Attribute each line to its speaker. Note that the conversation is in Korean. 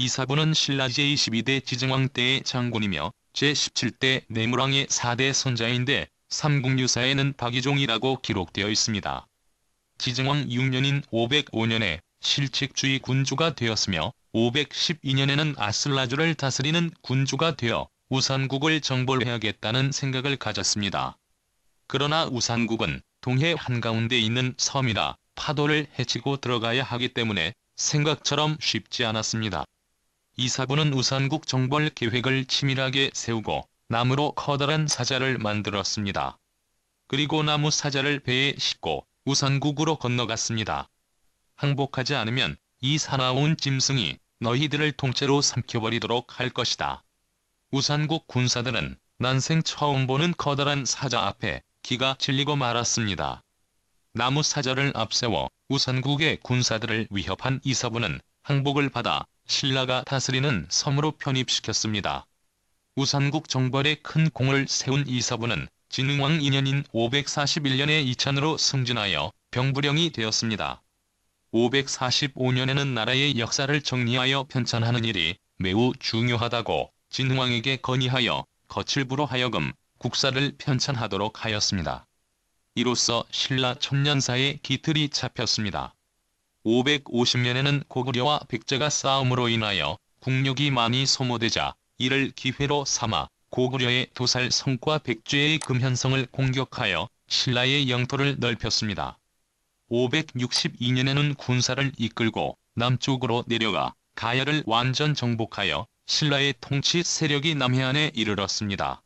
Speaker 1: 이사부는 신라 제22대 지정왕 때의 장군이며 제17대 내물왕의 4대 손자인데 삼국유사에는 박이종이라고 기록되어 있습니다. 지정왕 6년인 505년에 실책주의 군주가 되었으며 512년에는 아슬라주를 다스리는 군주가 되어 우산국을 정벌해야겠다는 생각을 가졌습니다. 그러나 우산국은 동해 한가운데 있는 섬이라 파도를 헤치고 들어가야 하기 때문에 생각처럼 쉽지 않았습니다. 이사부는 우산국 정벌 계획을 치밀하게 세우고 나무로 커다란 사자를 만들었습니다. 그리고 나무 사자를 배에 싣고 우산국으로 건너갔습니다. 항복하지 않으면 이 사나운 짐승이 너희들을 통째로 삼켜버리도록 할 것이다. 우산국 군사들은 난생 처음 보는 커다란 사자 앞에 기가 질리고 말았습니다. 나무 사자를 앞세워 우산국의 군사들을 위협한 이사부는 항복을 받아 신라가 다스리는 섬으로 편입시켰습니다. 우산국 정벌에 큰 공을 세운 이사부는 진흥왕 2년인 541년에 이찬으로 승진하여 병부령이 되었습니다. 545년에는 나라의 역사를 정리하여 편찬하는 일이 매우 중요하다고 진흥왕에게 건의하여 거칠부로 하여금 국사를 편찬하도록 하였습니다. 이로써 신라 천년사의 기틀이 잡혔습니다. 550년에는 고구려와 백제가 싸움으로 인하여 국력이 많이 소모되자 이를 기회로 삼아 고구려의 도살 성과 백제의 금현성을 공격하여 신라의 영토를 넓혔습니다. 562년에는 군사를 이끌고 남쪽으로 내려가 가야를 완전 정복하여 신라의 통치 세력이 남해안에 이르렀습니다.